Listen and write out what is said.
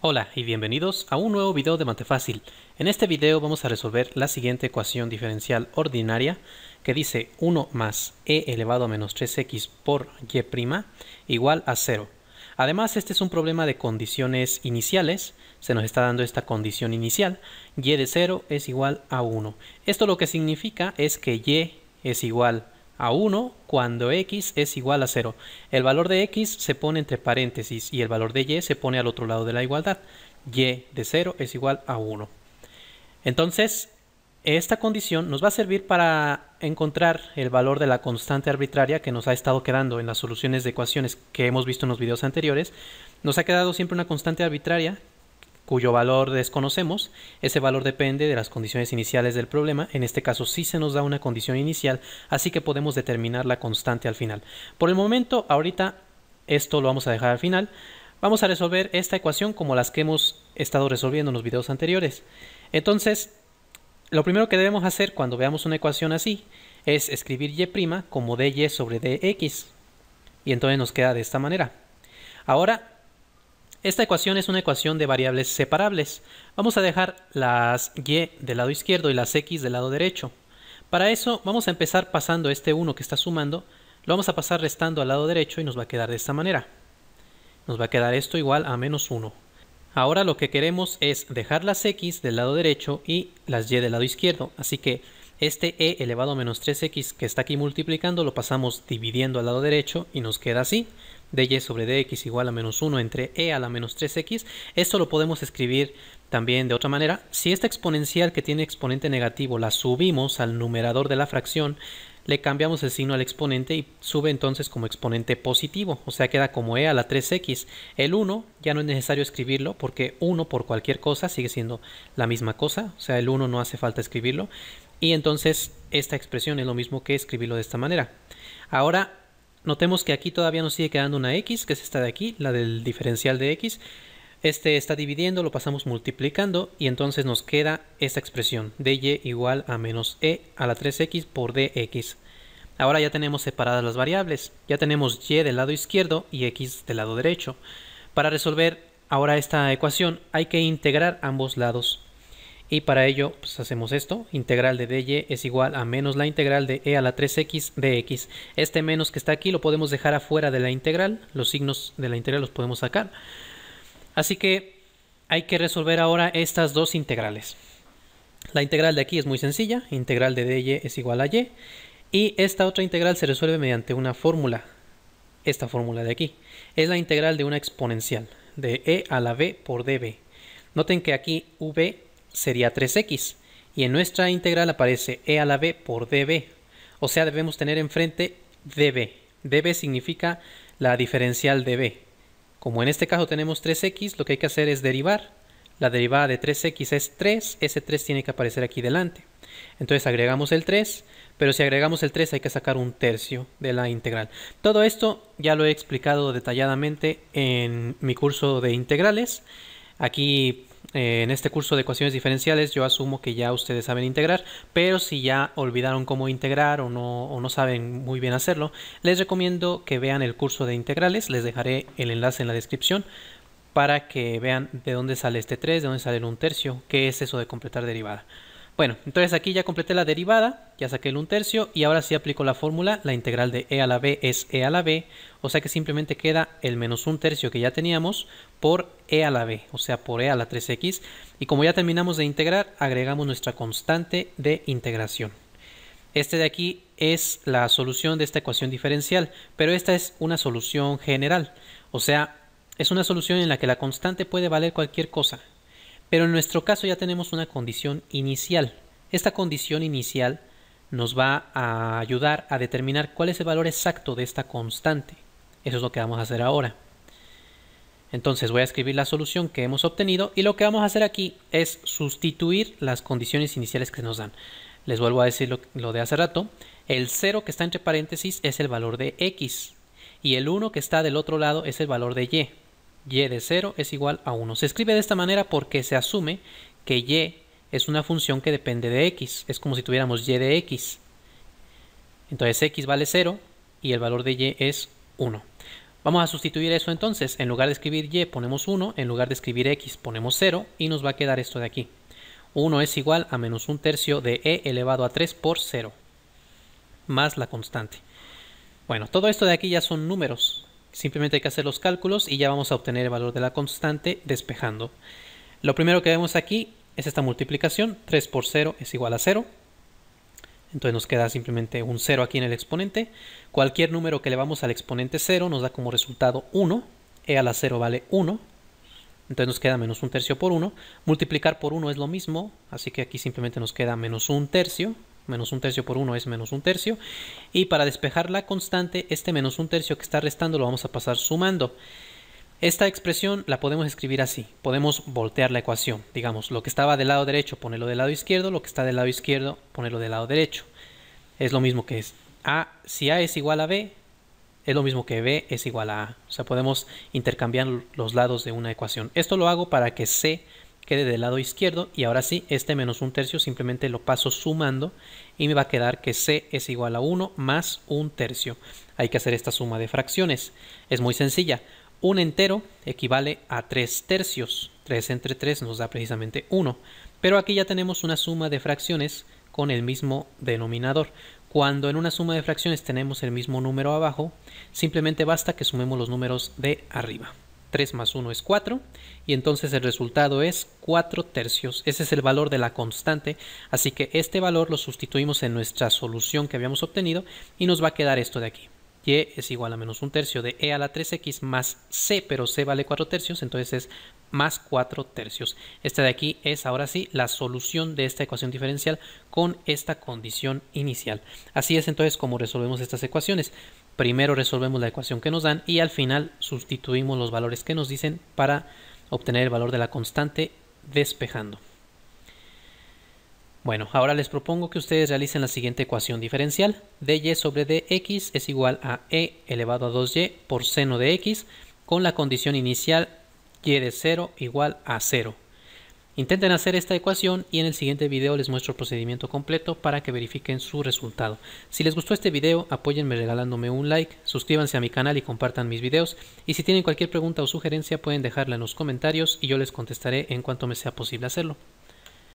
Hola y bienvenidos a un nuevo video de Fácil. En este video vamos a resolver la siguiente ecuación diferencial ordinaria que dice 1 más e elevado a menos 3x por y' igual a 0. Además este es un problema de condiciones iniciales, se nos está dando esta condición inicial, y de 0 es igual a 1. Esto lo que significa es que y es igual a a 1 cuando x es igual a 0. El valor de x se pone entre paréntesis y el valor de y se pone al otro lado de la igualdad. y de 0 es igual a 1. Entonces, esta condición nos va a servir para encontrar el valor de la constante arbitraria que nos ha estado quedando en las soluciones de ecuaciones que hemos visto en los videos anteriores. Nos ha quedado siempre una constante arbitraria cuyo valor desconocemos. Ese valor depende de las condiciones iniciales del problema. En este caso sí se nos da una condición inicial, así que podemos determinar la constante al final. Por el momento, ahorita esto lo vamos a dejar al final. Vamos a resolver esta ecuación como las que hemos estado resolviendo en los videos anteriores. Entonces, lo primero que debemos hacer cuando veamos una ecuación así es escribir y' como dy sobre dx. Y entonces nos queda de esta manera. Ahora esta ecuación es una ecuación de variables separables. Vamos a dejar las y del lado izquierdo y las x del lado derecho. Para eso vamos a empezar pasando este 1 que está sumando, lo vamos a pasar restando al lado derecho y nos va a quedar de esta manera. Nos va a quedar esto igual a menos 1. Ahora lo que queremos es dejar las x del lado derecho y las y del lado izquierdo. Así que este e elevado a menos 3x que está aquí multiplicando lo pasamos dividiendo al lado derecho y nos queda así de y sobre dx igual a menos 1 entre e a la menos 3x. Esto lo podemos escribir también de otra manera. Si esta exponencial que tiene exponente negativo la subimos al numerador de la fracción, le cambiamos el signo al exponente y sube entonces como exponente positivo, o sea queda como e a la 3x. El 1 ya no es necesario escribirlo porque 1 por cualquier cosa sigue siendo la misma cosa, o sea el 1 no hace falta escribirlo. Y entonces esta expresión es lo mismo que escribirlo de esta manera. Ahora Notemos que aquí todavía nos sigue quedando una x, que es esta de aquí, la del diferencial de x. Este está dividiendo, lo pasamos multiplicando y entonces nos queda esta expresión, dy igual a menos e a la 3x por dx. Ahora ya tenemos separadas las variables, ya tenemos y del lado izquierdo y x del lado derecho. Para resolver ahora esta ecuación hay que integrar ambos lados. Y para ello pues, hacemos esto, integral de dy e es igual a menos la integral de e a la 3x dx. Este menos que está aquí lo podemos dejar afuera de la integral, los signos de la integral los podemos sacar. Así que hay que resolver ahora estas dos integrales. La integral de aquí es muy sencilla, integral de dy e es igual a y. Y esta otra integral se resuelve mediante una fórmula, esta fórmula de aquí. Es la integral de una exponencial, de e a la b por db. Noten que aquí v sería 3x y en nuestra integral aparece e a la b por db. O sea, debemos tener enfrente db. db significa la diferencial de b. Como en este caso tenemos 3x, lo que hay que hacer es derivar. La derivada de 3x es 3, ese 3 tiene que aparecer aquí delante. Entonces agregamos el 3, pero si agregamos el 3 hay que sacar un tercio de la integral. Todo esto ya lo he explicado detalladamente en mi curso de integrales. Aquí eh, en este curso de ecuaciones diferenciales yo asumo que ya ustedes saben integrar, pero si ya olvidaron cómo integrar o no, o no saben muy bien hacerlo, les recomiendo que vean el curso de integrales, les dejaré el enlace en la descripción para que vean de dónde sale este 3, de dónde sale el 1 tercio, qué es eso de completar derivada. Bueno, entonces aquí ya completé la derivada, ya saqué el 1 tercio y ahora sí aplico la fórmula, la integral de e a la b es e a la b, o sea que simplemente queda el menos 1 tercio que ya teníamos por e a la b, o sea por e a la 3x, y como ya terminamos de integrar, agregamos nuestra constante de integración. Este de aquí es la solución de esta ecuación diferencial, pero esta es una solución general, o sea, es una solución en la que la constante puede valer cualquier cosa, pero en nuestro caso ya tenemos una condición inicial. Esta condición inicial nos va a ayudar a determinar cuál es el valor exacto de esta constante. Eso es lo que vamos a hacer ahora. Entonces voy a escribir la solución que hemos obtenido y lo que vamos a hacer aquí es sustituir las condiciones iniciales que nos dan. Les vuelvo a decir lo, de hace rato. El 0 que está entre paréntesis es el valor de x y el 1 que está del otro lado es el valor de y. y de 0 es igual a 1. Se escribe de esta manera porque se asume que y es una función que depende de x. Es como si tuviéramos y de x. Entonces x vale 0 y el valor de y es 1. Vamos a sustituir eso entonces. En lugar de escribir y ponemos 1, en lugar de escribir x ponemos 0 y nos va a quedar esto de aquí. 1 es igual a menos un tercio de e elevado a 3 por 0, más la constante. Bueno, todo esto de aquí ya son números. Simplemente hay que hacer los cálculos y ya vamos a obtener el valor de la constante despejando. Lo primero que vemos aquí es esta multiplicación. 3 por 0 es igual a 0. Entonces nos queda simplemente un 0 aquí en el exponente. Cualquier número que le vamos al exponente 0 nos da como resultado 1. E a la 0 vale 1. Entonces nos queda menos un tercio por 1. Multiplicar por 1 es lo mismo, así que aquí simplemente nos queda menos un tercio. Menos un tercio por 1 es menos un tercio. Y para despejar la constante, este menos un tercio que está restando lo vamos a pasar sumando. Esta expresión la podemos escribir así. Podemos voltear la ecuación. Digamos, lo que estaba del lado derecho, ponerlo del lado izquierdo. Lo que está del lado izquierdo, ponerlo del lado derecho. Es lo mismo que es A. Si A es igual a B, es lo mismo que B es igual a A. O sea, podemos intercambiar los lados de una ecuación. Esto lo hago para que C quede del lado izquierdo y ahora sí, este menos un tercio simplemente lo paso sumando y me va a quedar que C es igual a 1 más un tercio. Hay que hacer esta suma de fracciones. Es muy sencilla. Un entero equivale a 3 tercios. 3 entre 3 nos da precisamente 1. Pero aquí ya tenemos una suma de fracciones con el mismo denominador. Cuando en una suma de fracciones tenemos el mismo número abajo, simplemente basta que sumemos los números de arriba. 3 más 1 es 4 y entonces el resultado es 4 tercios. Ese es el valor de la constante, así que este valor lo sustituimos en nuestra solución que habíamos obtenido y nos va a quedar esto de aquí y es igual a menos un tercio de e a la 3x más c, pero c vale 4 tercios, entonces es más 4 tercios. Esta de aquí es ahora sí la solución de esta ecuación diferencial con esta condición inicial. Así es entonces como resolvemos estas ecuaciones. Primero resolvemos la ecuación que nos dan y al final sustituimos los valores que nos dicen para obtener el valor de la constante despejando. Bueno, ahora les propongo que ustedes realicen la siguiente ecuación diferencial. dy e sobre dx es igual a e elevado a 2y por seno de x con la condición inicial y de 0 igual a 0. Intenten hacer esta ecuación y en el siguiente video les muestro el procedimiento completo para que verifiquen su resultado. Si les gustó este video, apóyenme regalándome un like, suscríbanse a mi canal y compartan mis videos. Y si tienen cualquier pregunta o sugerencia pueden dejarla en los comentarios y yo les contestaré en cuanto me sea posible hacerlo.